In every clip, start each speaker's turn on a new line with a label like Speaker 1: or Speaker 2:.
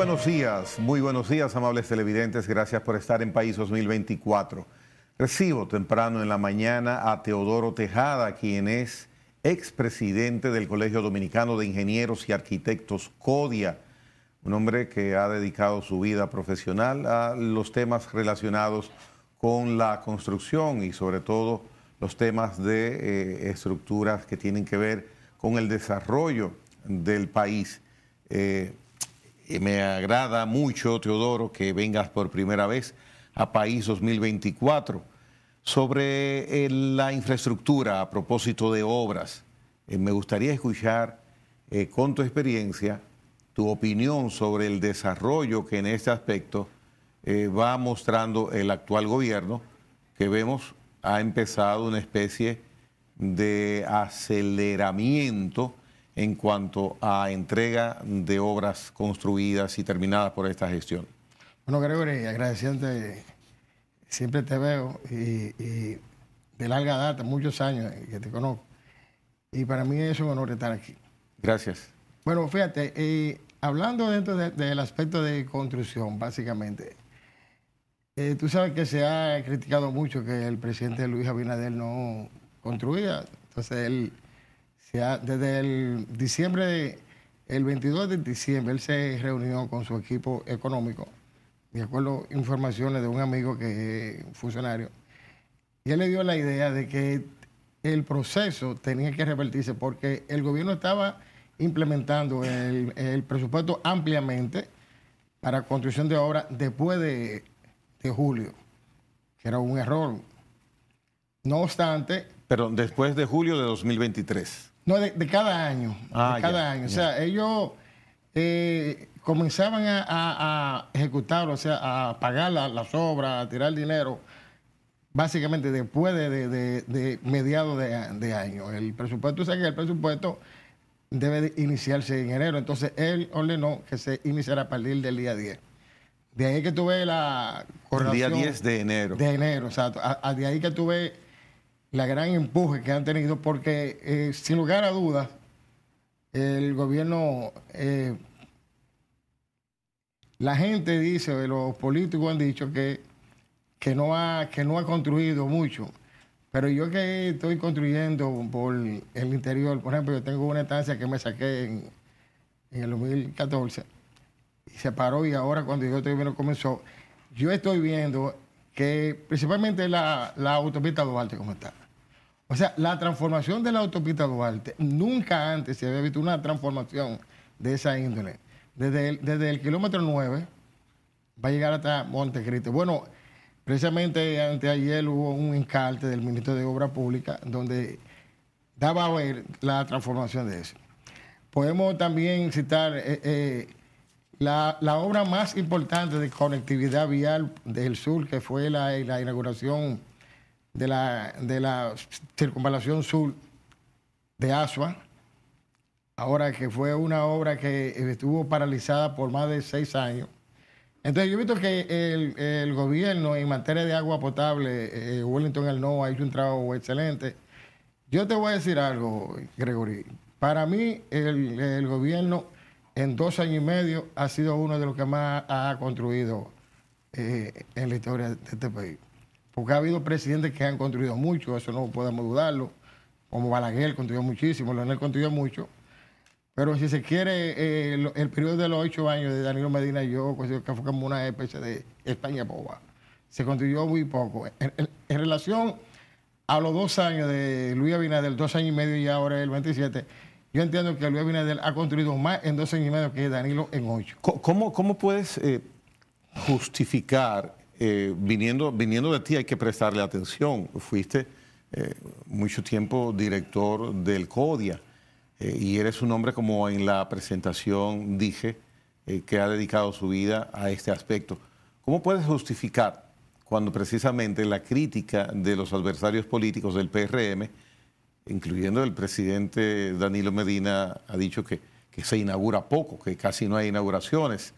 Speaker 1: buenos días, muy buenos días, amables televidentes. Gracias por estar en País 2024. Recibo temprano en la mañana a Teodoro Tejada, quien es expresidente del Colegio Dominicano de Ingenieros y Arquitectos CODIA, un hombre que ha dedicado su vida profesional a los temas relacionados con la construcción y sobre todo los temas de eh, estructuras que tienen que ver con el desarrollo del país. Eh, eh, me agrada mucho, Teodoro, que vengas por primera vez a País 2024. Sobre eh, la infraestructura a propósito de obras, eh, me gustaría escuchar con tu experiencia tu opinión sobre el desarrollo que en este aspecto va mostrando el actual gobierno, que vemos ha empezado una especie de aceleramiento en cuanto a entrega de obras construidas y terminadas por esta gestión?
Speaker 2: Bueno, Gregory, agradeciente, siempre te veo y, de larga data, muchos años que te conozco. Y para mí es un honor estar aquí. Gracias. Bueno, fíjate, hablando dentro del aspecto de construcción, básicamente, eh, tú sabes que se ha criticado mucho que el presidente Luis Abinader no construía. Entonces él desde el diciembre, el 22 de diciembre, él se reunió con su equipo económico, de acuerdo a informaciones de un amigo que es funcionario, y él le dio la idea de que el proceso tenía que revertirse porque el gobierno estaba implementando el, presupuesto ampliamente para construcción de obras después de, julio, que era un error. No obstante...
Speaker 1: Pero después de julio de 2023.
Speaker 2: No, de, de cada año. de
Speaker 1: ah, cada año. O
Speaker 2: sea, ellos eh, comenzaban a, ejecutar, o sea, a pagar las obras, a tirar dinero, básicamente después de, mediados de, año. El presupuesto, o sea que el presupuesto debe iniciarse en enero. Entonces, él ordenó que se iniciara a partir del día 10. De ahí que tuve la El día 10 de enero. De enero, o sea, de ahí que tuve la gran empuje que han tenido, porque eh, sin lugar a dudas, el gobierno, eh, la gente dice, los políticos han dicho que, que, no ha, que no ha construido mucho, pero yo que estoy construyendo por el interior, por ejemplo, yo tengo una estancia que me saqué en, el 2014 y se paró y ahora cuando yo estoy viendo comenzó, yo estoy viendo que principalmente la, la autopista Duarte cómo está o sea, la transformación de la autopista Duarte, nunca antes se había visto una transformación de esa índole. Desde el, kilómetro 9 va a llegar hasta Montecristo. Bueno, precisamente anteayer hubo un encarte del ministro de Obras Públicas donde daba a ver la transformación de eso. Podemos también citar eh, eh, la, obra más importante de conectividad vial del sur, que fue la inauguración de la, de la circunvalación sur de Asua, ahora que fue una obra que estuvo paralizada por más de seis años. Entonces yo he visto que el, el gobierno en materia de agua potable, eh, Wellington el no ha hecho un trabajo excelente. Yo te voy a decir algo, Gregory. Para mí el, gobierno en dos años y medio ha sido uno de los que más ha construido eh, en la historia de este país porque ha habido presidentes que han construido mucho, eso no podemos dudarlo, como Balaguer construyó muchísimo, Leonel construyó mucho, pero si se quiere, eh, el, periodo de los ocho años de Danilo Medina y yo, considero que fue como una especie de España boba, se construyó muy poco. En, relación a los dos años de Luis Abinader, dos años y medio y ahora el 27, yo entiendo que Luis Abinader ha construido más en dos años y medio que Danilo en ocho. ¿Cómo, cómo puedes eh,
Speaker 1: justificar eh, viniendo, viniendo de ti hay que prestarle atención. Fuiste eh, mucho tiempo director del CODIA eh, y eres un hombre, como en la presentación dije, que ha dedicado su vida a este aspecto. ¿Cómo puedes justificar cuando precisamente la crítica de los adversarios políticos del PRM, incluyendo el presidente Danilo Medina, ha dicho que, que se inaugura poco, que casi no hay inauguraciones?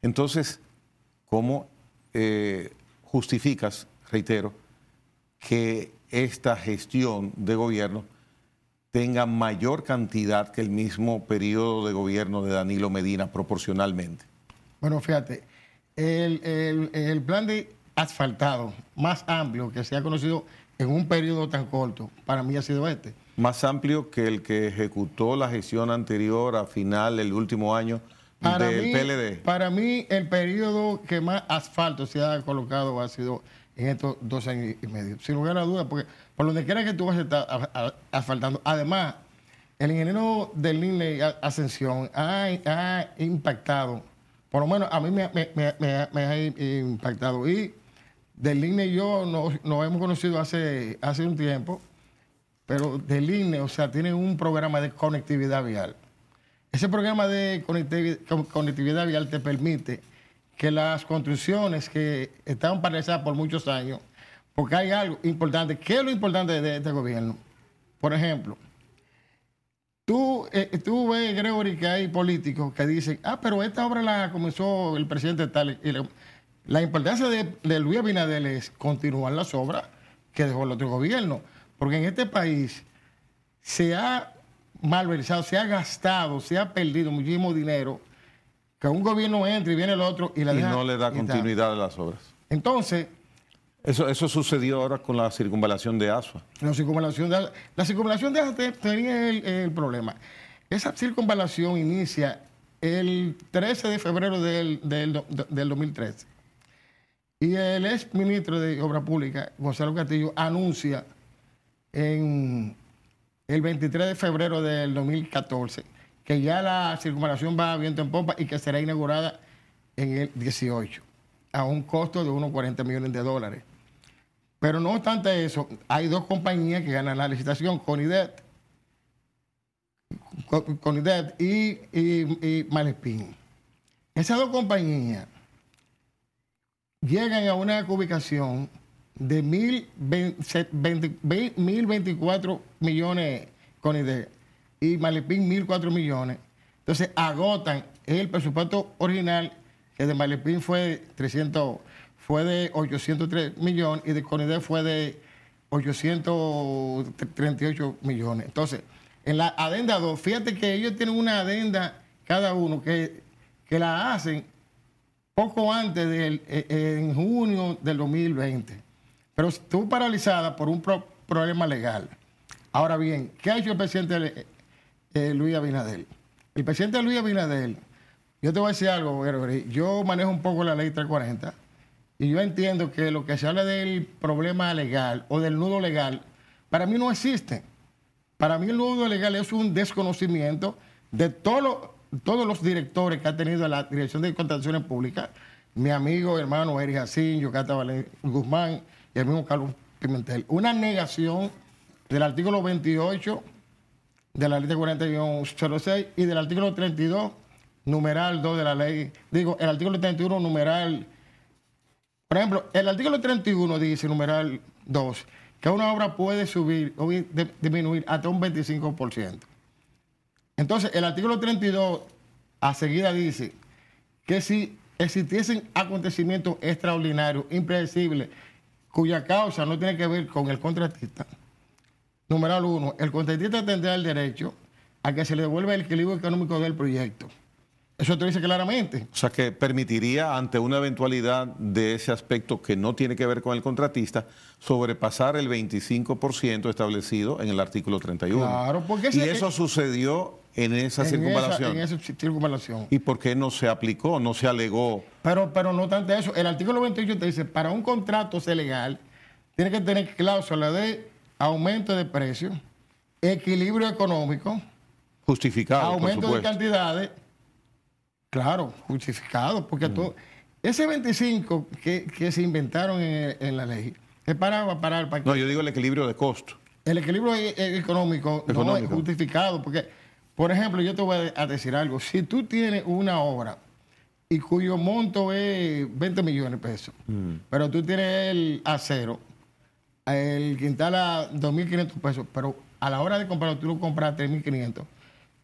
Speaker 1: Entonces, ¿cómo eh, justificas, reitero, que esta gestión de gobierno tenga mayor cantidad que el mismo periodo de gobierno de Danilo Medina proporcionalmente?
Speaker 2: Bueno, fíjate, el, el plan de asfaltado más amplio que se ha conocido en un periodo tan corto, para mí ha sido este.
Speaker 1: Más amplio que el que ejecutó la gestión anterior a final del último año
Speaker 2: para mí, Para mí, el periodo que más asfalto se ha colocado ha sido en estos dos años y medio. Sin lugar a dudas, porque por donde quiera que tú vas a estar asfaltando. Además, el ingeniero del INLE Ascensión ha, impactado, por lo menos a mí me, ha impactado. Y del INE y yo nos, hemos conocido hace, hace un tiempo, pero del INE, o sea, tiene un programa de conectividad vial ese programa de conectividad vial te permite que las construcciones que estaban paralizadas por muchos años, porque hay algo importante. ¿Qué es lo importante de este gobierno? Por ejemplo, tú, eh, ves, Gregory, que hay políticos que dicen, ah, pero esta obra la comenzó el presidente tal. Y la, importancia de, de, Luis Abinader es continuar las obras que dejó el otro gobierno, porque en este país se ha malversado, se ha gastado, se ha perdido muchísimo dinero, que un gobierno entre y viene el otro y la y no le da continuidad a las obras. Entonces... Eso, eso sucedió ahora con la circunvalación de Asua. La circunvalación de, la circunvalación de tenía el, problema. Esa circunvalación inicia el 13 de febrero del, del, 2013. Y el ex ministro de Obra Pública, Gonzalo Castillo, anuncia en, el 23 de febrero del 2014, que ya la circunvalación va viendo en pompa y que será inaugurada en el 18, a un costo de unos 40 millones de dólares. Pero no obstante eso, hay dos compañías que ganan la licitación, Conidet, Conidet y, y, y Malespín. Esas dos compañías llegan a una ubicación de 1.024 millones con ide y Malepín 1.004 millones. Entonces agotan el presupuesto original, que de Malepín fue 300, fue de 803 millones y de Conide fue de 838 millones. Entonces, en la adenda 2, fíjate que ellos tienen una adenda cada uno que, que la hacen poco antes del eh, en junio del 2020 pero estuvo paralizada por un problema legal. Ahora bien, ¿qué ha hecho el presidente eh, eh, Luis Abinadel? El presidente Luis Abinadel, yo te voy a decir algo, yo manejo un poco la ley 340 y yo entiendo que lo que se habla del problema legal o del nudo legal, para mí no existe. Para mí el nudo legal es un desconocimiento de todos los directores que ha tenido la Dirección de Contrataciones Públicas, mi amigo, hermano Eric Jacín, Yocata Guzmán, y el mismo Carlos Pimentel. Una negación del artículo 28 de la ley de 4106 y del artículo 32, numeral 2 de la ley, digo, el artículo 31, numeral, por ejemplo, el artículo 31 dice, numeral 2, que una obra puede subir o disminuir hasta un 25%. Entonces, el artículo 32 a seguida dice que si existiesen acontecimientos extraordinarios, impredecibles, cuya causa no tiene que ver con el contratista. Número uno, el contratista tendrá el derecho a que se le devuelva el equilibrio económico del proyecto. Eso te dice claramente.
Speaker 1: O sea, que permitiría ante una eventualidad de ese aspecto que no tiene que ver con el contratista, sobrepasar el 25% establecido en el artículo 31. Claro, porque... Y eso sucedió en esa circunvalación. en
Speaker 2: esa circunvalación.
Speaker 1: ¿Y por qué no se aplicó, no se alegó?
Speaker 2: Pero, pero no tanto eso. El artículo 98 te dice, para un contrato ser legal, tiene que tener cláusula de aumento de precio, equilibrio económico. Justificado, Aumento de cantidades. Claro, justificado, porque mm. todo... Ese 25 que, se inventaron en, la ley es para, para el No, yo digo el equilibrio de costo. El equilibrio eh, eh, económico, es justificado, porque por ejemplo, yo te voy a decir algo. Si tú tienes una obra y cuyo monto es 20 millones de pesos, mm. pero tú tienes el acero, el quintal a 2.500 pesos, pero a la hora de comprarlo tú lo compras a 3.500.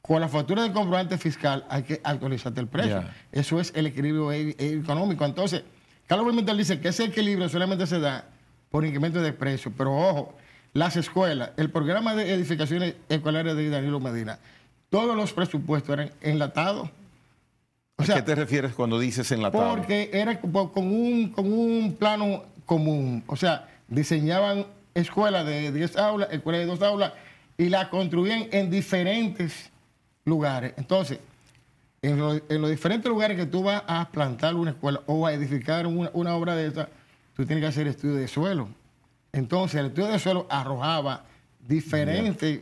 Speaker 2: Con la factura de comprobante fiscal hay que actualizarte el precio. Eso es el equilibrio e, e económico. Entonces, Carlos Bermúdez dice que ese equilibrio solamente se da por incremento de precios. Pero ojo, las escuelas, el programa de edificaciones escolares de Danilo Medina, todos los presupuestos eran enlatados.
Speaker 1: ¿A qué te refieres cuando dices enlatado?
Speaker 2: Porque era con un, con un plano común. O sea, diseñaban escuelas de 10 aulas, escuelas de 2 aulas, y la construían en diferentes lugares. Entonces, en, los diferentes lugares que tú vas a plantar una escuela o a edificar una, obra de esa, tú tienes que hacer estudio de suelo. Entonces, el estudio de suelo arrojaba diferentes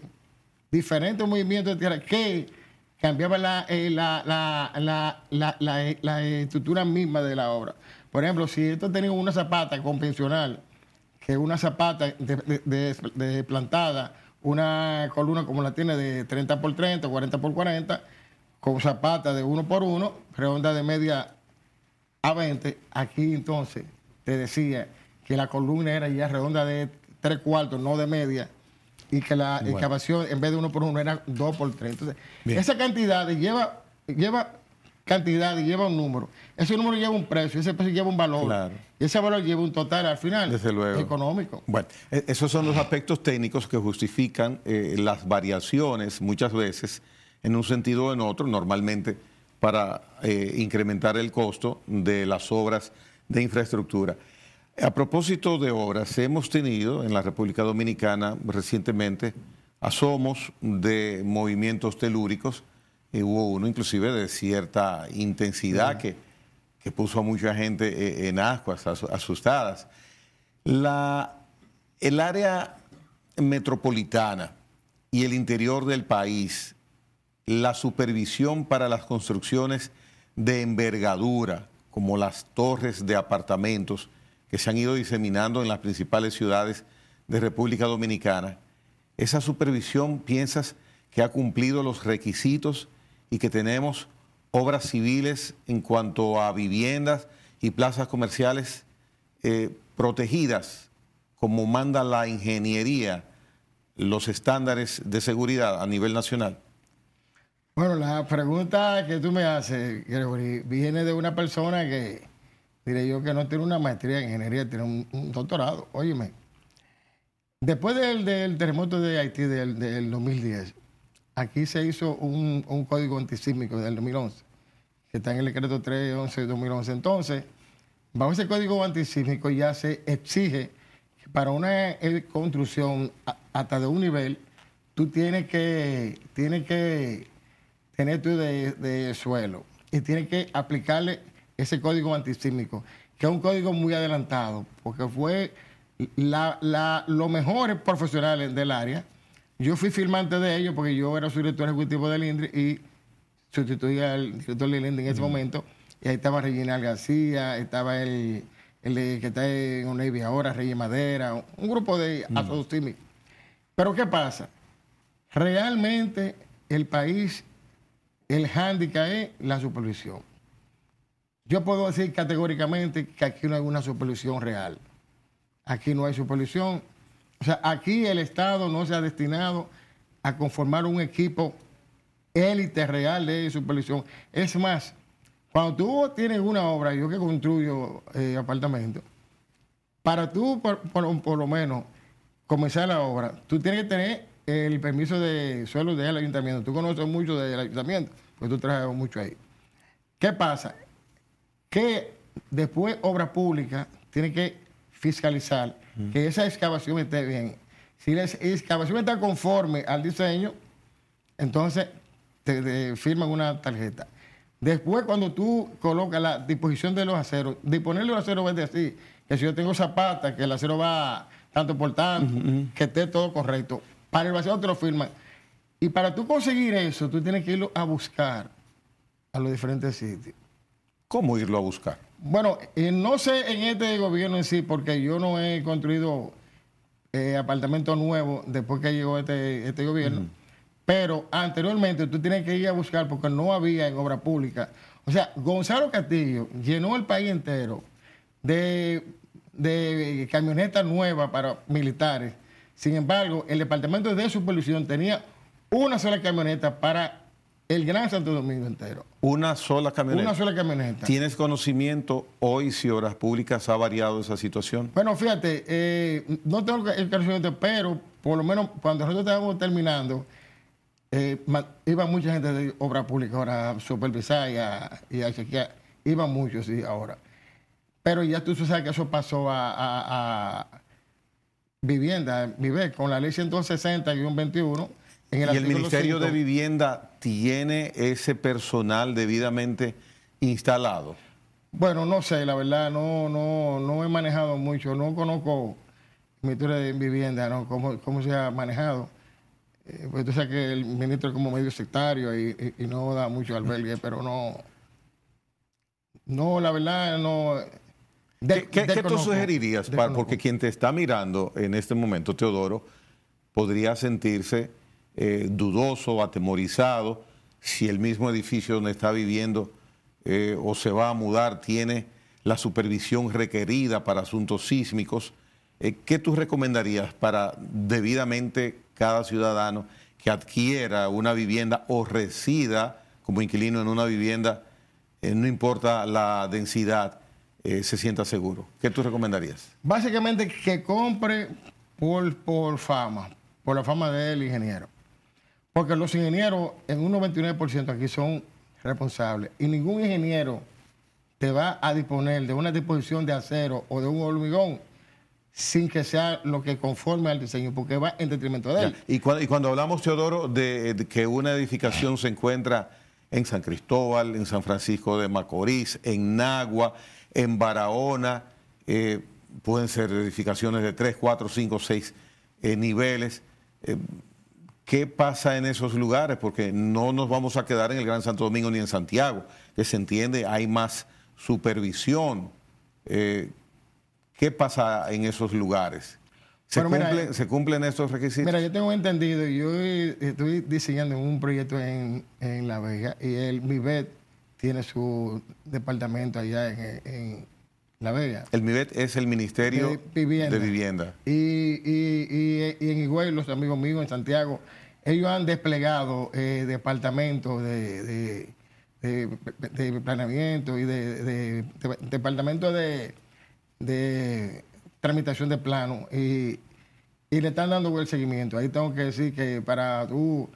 Speaker 2: diferentes movimientos de tierra que cambiaban eh, la, la, la, la, estructura misma de la obra. Por ejemplo, si esto tenía una zapata convencional, que es una zapata de, plantada, una columna como la tiene de 30 x 30, 40 x 40, con zapata de 1 x 1, redonda de media a 20, aquí entonces te decía que la columna era ya redonda de 3 cuartos, no de media, y que la excavación en vez de uno por uno era dos por tres. Entonces, esa cantidad lleva, lleva cantidad y lleva un número. Ese número lleva un precio, ese precio lleva un valor. Y ese valor lleva un total al final económico. Bueno, e, esos son los aspectos técnicos que justifican
Speaker 1: eh, las variaciones muchas veces en un sentido o en otro, normalmente para eh, incrementar el costo de las obras de infraestructura. A propósito de obras, hemos tenido en la República Dominicana recientemente asomos de movimientos telúricos. Eh, hubo uno inclusive de cierta intensidad que, puso a mucha gente eh, en ascuas, asustadas. La, el área metropolitana y el interior del país, la supervisión para las construcciones de envergadura, como las torres de apartamentos, se han ido diseminando en las principales ciudades de República Dominicana, ¿esa supervisión piensas que ha cumplido los requisitos y que tenemos obras civiles en cuanto a viviendas y plazas comerciales eh, protegidas como manda la ingeniería, los estándares de seguridad a nivel nacional?
Speaker 2: Bueno, la pregunta que tú me haces, Gregory, viene de una persona que Diré yo que no tiene una maestría en ingeniería, tiene un, doctorado. Óyeme. Después del, terremoto de Haití del, 2010, aquí se hizo un, código antisísmico del 2011, que está en el decreto 311-2011. Entonces, bajo ese código antisísmico ya se exige que para una eh, construcción hasta de un nivel, tú tienes que, tienes que tener tu de, de suelo y tienes que aplicarle ese código antisímico, que es un código muy adelantado, porque fue la, la, los mejores profesionales del área. Yo fui firmante de ellos porque yo era su director ejecutivo del INDRI y sustituía al director del INDRI en ese momento. Y ahí estaba Regina García, estaba el, que está en UNEVI ahora, Reyes Madera, un grupo de Pero ¿qué pasa? Realmente el país, el hándicap es la supervisión. Yo puedo decir categóricamente que aquí no hay una supervisión real. Aquí no hay supervisión. O sea, aquí el Estado no se ha destinado a conformar un equipo élite real de supervisión. Es más, cuando tú tienes una obra, yo que construyo eh, apartamentos, para tú, por, lo menos, comenzar la obra, tú tienes que tener el permiso de suelo del ayuntamiento. Tú conoces mucho del ayuntamiento, pues tú trabajas mucho ahí. ¿Qué pasa? que después Obra Pública tiene que fiscalizar que esa excavación esté bien. Si la excavación está conforme al diseño, entonces te, firman una tarjeta. Después, cuando tú colocas la disposición de los aceros, disponer los aceros es así que si yo tengo zapata, que el acero va tanto por tanto, que esté todo correcto. Para el vaciado te lo firman. Y para tú conseguir eso, tú tienes que irlo a buscar a los diferentes sitios. ¿Cómo irlo a buscar? Bueno, eh, no sé en este gobierno en sí, porque yo no he construido eh, apartamento nuevo después que llegó este, este gobierno. Pero anteriormente tú tienes que ir a buscar porque no había en obra pública. O sea, Gonzalo Castillo llenó el país entero de, de camionetas nuevas para militares. Sin embargo, el departamento de supervisión tenía una sola camioneta para el Gran Santo Domingo entero.
Speaker 1: Una sola
Speaker 2: camioneta.
Speaker 1: ¿Tienes conocimiento hoy si Obras Públicas ha variado esa situación?
Speaker 2: Bueno, fíjate, eh, no tengo el conocimiento, pero por lo menos cuando nosotros estábamos terminando, eh, iba mucha gente de Obras Públicas ahora a supervisar y a, chequear. Iba mucho, sí, ahora. Pero ya tú sabes que eso pasó a, vivienda, vive con la ley 160 y un 21, ¿Y el Ministerio de
Speaker 1: Vivienda tiene ese personal debidamente instalado?
Speaker 2: Bueno, no sé, la verdad, no, no, no he manejado mucho, no conozco el Ministerio de Vivienda, ¿no? ¿Cómo, se ha manejado? Eh, pues tú sabes que el ministro es como medio sectario y, no da mucho albergue, pero no. No, la verdad, no. ¿Qué, tú sugerirías?
Speaker 1: porque quien te está mirando en este momento, Teodoro, podría sentirse eh, dudoso, atemorizado, si el mismo edificio donde está viviendo eh, o se va a mudar tiene la supervisión requerida para asuntos sísmicos. Eh, ¿Qué tú recomendarías para debidamente cada ciudadano que adquiera una vivienda o resida como inquilino en una vivienda, no importa la densidad, se sienta seguro? ¿Qué tú recomendarías?
Speaker 2: Básicamente que compre por, por fama, por la fama del ingeniero. Porque los ingenieros en un 99% aquí son responsables. Y ningún ingeniero te va a disponer de una disposición de acero o de un hormigón sin que sea lo que conforme al diseño, porque va en detrimento de él. Y cuando, hablamos,
Speaker 1: Teodoro, de, que una edificación se encuentra en San Cristóbal, en San Francisco de Macorís, en Nagua, en Barahona, eh, pueden ser edificaciones de 3, 4, 5, 6 niveles. Eh, qué pasa en esos lugares, porque no nos vamos a quedar en el Gran Santo Domingo ni en Santiago, que se entiende, hay más supervisión. Eh, ¿Qué pasa en esos lugares?
Speaker 2: ¿Se, eh,
Speaker 1: cumplen estos
Speaker 2: requisitos? Mira, yo tengo entendido, yo estoy diseñando un proyecto en, La Vega y el MIBET tiene su departamento allá en, la Vega.
Speaker 1: El MIBET es el Ministerio de Vivienda.
Speaker 2: Y, en Igual, los amigos míos en Santiago, ellos han desplegado eh, departamentos de, de, planeamiento y de, departamentos de, tramitación de plano. Y, y le están dando buen seguimiento. Ahí tengo que decir que para tú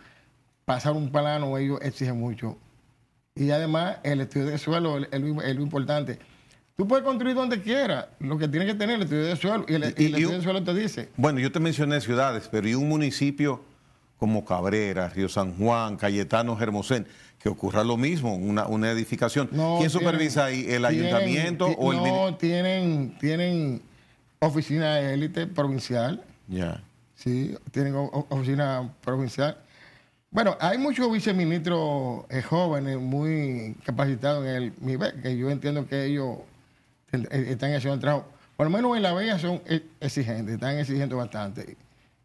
Speaker 2: pasar un plano, ellos exigen mucho. Y además, el estudio de suelo es lo importante Tú puedes construir donde quieras, lo que tiene que tener el estudio de suelo. Y el, estudio de suelo te dice.
Speaker 1: Bueno, yo te mencioné ciudades, pero ¿y un municipio como Cabrera, Río San Juan, Cayetano, Hermosén? Que ocurra lo mismo, una, edificación. ¿Quién supervisa ahí? ¿El ayuntamiento o el No,
Speaker 2: tienen, tienen oficina de élite provincial. Ya. Sí, tienen oficina provincial. Bueno, hay muchos viceministros eh, jóvenes muy capacitados en el nivel, que yo entiendo que ellos están haciendo el trabajo. Por lo menos en La Vega son e, exigentes, están exigiendo bastante.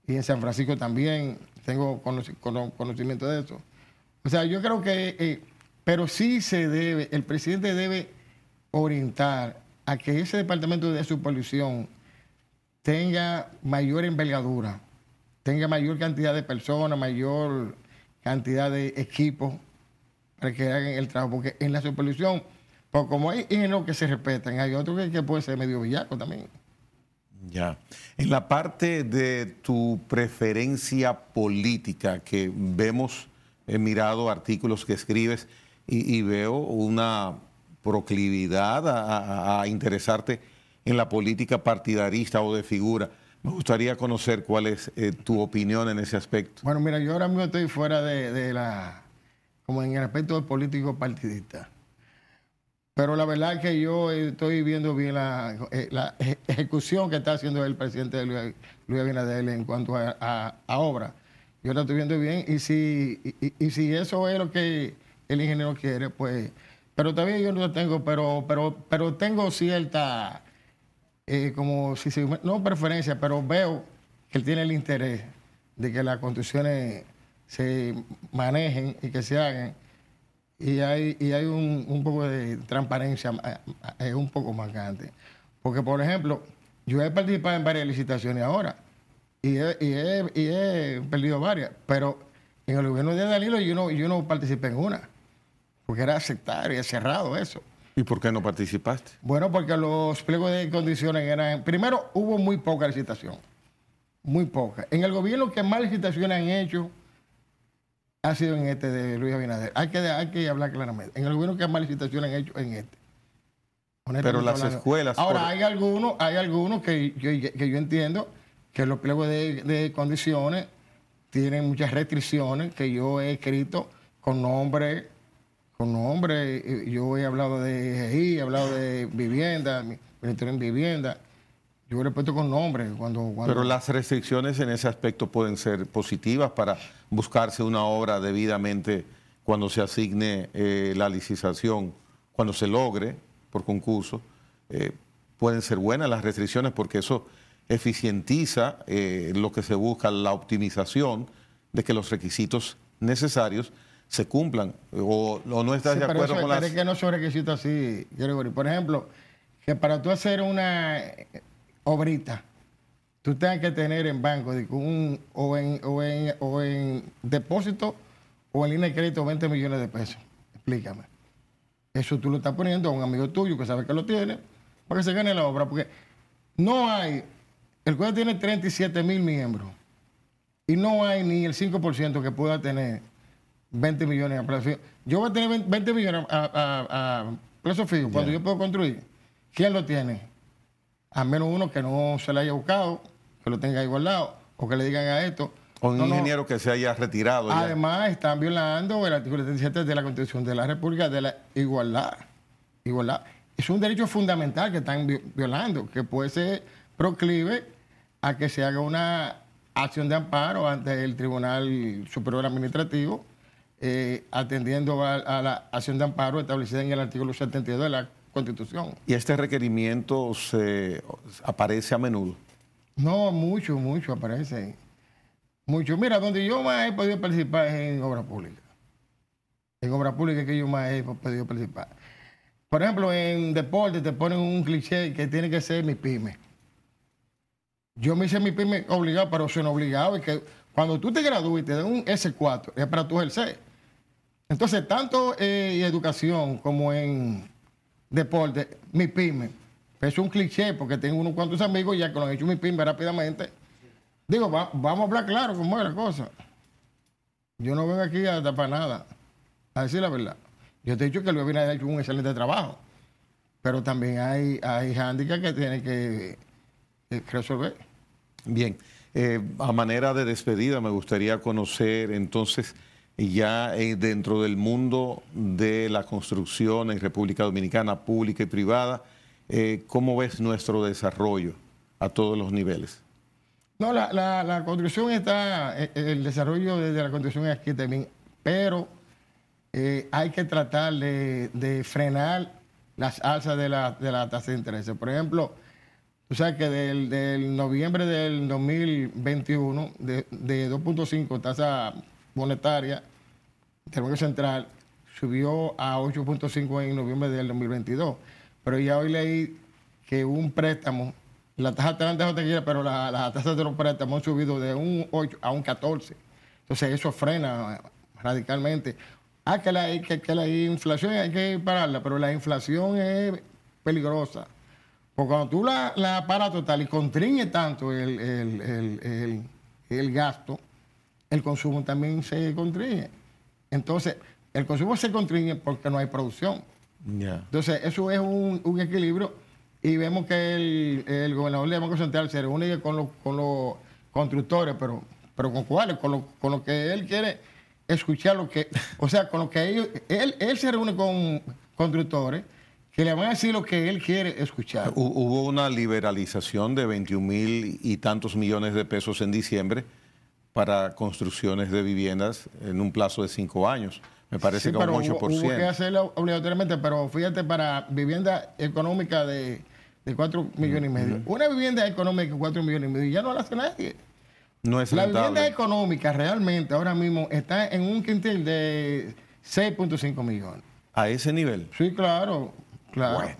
Speaker 2: Y en San Francisco también tengo conocimiento de eso. O sea, yo creo que, eh, pero sí se debe, el presidente debe orientar a que ese departamento de supervisión tenga mayor envergadura, tenga mayor cantidad de personas, mayor cantidad de equipos para que hagan el trabajo. Porque en la supervisión pues como hay lo que se respetan, hay otro que, que pueden ser medio villaco también.
Speaker 1: Ya. En la parte de tu preferencia política, que vemos, he mirado artículos que escribes y, veo una proclividad a, interesarte en la política partidarista o de figura. Me gustaría conocer cuál es eh, tu opinión en ese aspecto.
Speaker 2: Bueno, mira, yo ahora mismo estoy fuera de, la, como en el aspecto político partidista. Pero la verdad es que yo estoy viendo bien la, eh, ejecución que está haciendo el presidente Luis, Luis Abinader en cuanto a, obra. Yo la estoy viendo bien y si, y, si eso es lo que el ingeniero quiere, pues... Pero todavía yo no lo tengo, pero, pero, pero tengo cierta, eh, como si no preferencia, pero veo que él tiene el interés de que las construcciones se manejen y que se hagan y hay, y hay un, poco de transparencia es eh, eh, un poco más grande. Porque, por ejemplo, yo he participado en varias licitaciones ahora y he, y he, y he perdido varias, pero en el gobierno de Danilo yo no, yo no participé en una, porque era aceptar y cerrado eso.
Speaker 1: ¿Y por qué no participaste?
Speaker 2: Bueno, porque los pliegos de condiciones eran... Primero, hubo muy poca licitación, muy poca. En el gobierno que más licitaciones han hecho ha sido en este de Luis Abinader. Hay que, que hablar claramente. En el gobierno que más han hecho en este. Pero las escuelas. Ahora, hay algunos, hay algunos que, yo entiendo que los pliegos de, condiciones tienen muchas restricciones que yo he escrito con nombre, con nombre, eh, yo he hablado de EGI, he hablado de vivienda, Ministerio en Vivienda, yo le he puesto con nombre. Cuando, Pero
Speaker 1: las restricciones en ese aspecto pueden ser positivas para buscarse una obra debidamente cuando se asigne eh, la licitación, cuando se logre por concurso. Eh, pueden ser buenas las restricciones porque eso eficientiza eh, lo que se busca, la optimización de que los requisitos necesarios se cumplan o, no estás de acuerdo con las...
Speaker 2: que no son requisitos así, Gregory. Por ejemplo, que para tú hacer una ...obrita... tú tienes que tener en banco o, en, depósito o en línea de crédito 20 millones de pesos. Explícame. Eso tú lo estás poniendo a un amigo tuyo que sabe que lo tiene para que se gane la obra. Porque no hay, el cuerpo tiene 37 mil miembros y no hay ni el 5% que pueda tener 20 millones a plazo fijo. Yo voy a tener 20 millones a, a, plazo fijo cuando yo puedo construir. ¿Quién lo tiene? a menos uno que no se le haya buscado, que lo tenga igualado, o que le digan a esto. O un ingeniero
Speaker 1: que se haya retirado.
Speaker 2: Además, están violando el artículo 77 de la Constitución de la República de la igualdad. Igualdad. Es un derecho fundamental que están violando, que puede ser proclive a que se haga una acción de amparo ante el Tribunal Superior Administrativo, eh, atendiendo a, la acción de amparo establecida en el artículo 72 de la Constitución.
Speaker 1: ¿Y este requerimiento se aparece a menudo?
Speaker 2: No, mucho, mucho aparece. Mucho. Mira, donde yo más he podido participar es en obra pública. En obra pública que yo más he podido participar. Por ejemplo, en deporte te ponen un cliché que tiene que ser mi pyme. Yo me hice mi pyme obligado, pero son obligados. Y que cuando tú te gradúes te dan un S4, es para tu ejercer. Entonces, tanto eh, en educación como en deporte, mi pyme. Es un cliché porque tengo unos cuantos amigos ya que lo han hecho mi pyme rápidamente. Digo, vamos a hablar claro cómo es la cosa. Yo no vengo aquí a tapar nada, a decir la verdad. Yo te he dicho que Luis Abinader ha hecho un excelente trabajo, pero también hay, hay hándicaps que tiene que eh, resolver.
Speaker 1: Bien, eh, a manera de despedida me gustaría conocer entonces ya eh, dentro del mundo de la construcción en República Dominicana, pública y privada. Eh, ¿Cómo ves nuestro desarrollo a todos los niveles?
Speaker 2: No, la, construcción está, eh, el desarrollo de la construcción es aquí también, pero hay que tratar de, frenar las alzas de la, de tasa de interés. Por ejemplo, tú sabes que del, del noviembre del 2021, de, de 2.5 tasa monetaria del Banco Central subió a 8.5 en noviembre del 2022. Pero ya hoy leí que un préstamo, la tasa pero las tasas de los préstamos han subido de un 8 a un 14. Entonces eso frena radicalmente. Ah, que la, inflación hay que pararla, pero la inflación es peligrosa. Porque cuando tú la, la paras total y contriñes tanto el, el gasto, el consumo también se contrae. Entonces, el consumo se contrae porque no hay producción. Entonces, eso es un, equilibrio y vemos que el, el, gobernador del Banco Central se reúne con los, constructores, pero, pero ¿con cuáles? Con lo, con que él quiere escuchar, lo que, o sea, con lo que ellos, él, él se reúne con constructores que le van a decir lo que él quiere escuchar.
Speaker 1: Hubo una liberalización de 21 mil y tantos millones de pesos en diciembre para construcciones de viviendas en un plazo de cinco años. Me parece que que un 8%. Hubo, hubo que
Speaker 2: hacerlo obligatoriamente, pero fíjate, para vivienda económica de, de 4 mm, millones y medio. Una vivienda económica de cuatro millones y medio ya no la hace nadie.
Speaker 1: No es La vivienda
Speaker 2: económica realmente ahora mismo está en un quintil de 6.5 millones.
Speaker 1: ¿A ese nivel? Sí, claro, claro. Bueno.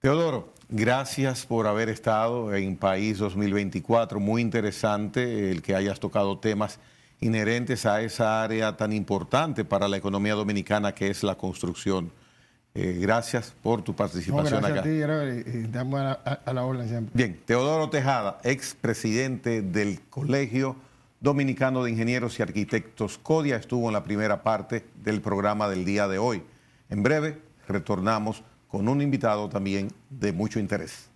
Speaker 1: Teodoro, Gracias por haber estado en País 2024. Muy interesante el que hayas tocado temas inherentes a esa área tan importante para la economía dominicana que es la construcción. Eh, gracias por tu participación no, gracias A ti,
Speaker 2: y a, la orden siempre.
Speaker 1: Bien, Teodoro Tejada, ex presidente del Colegio Dominicano de Ingenieros y Arquitectos CODIA, estuvo en la primera parte del programa del día de hoy. En breve retornamos con un invitado también de mucho interés.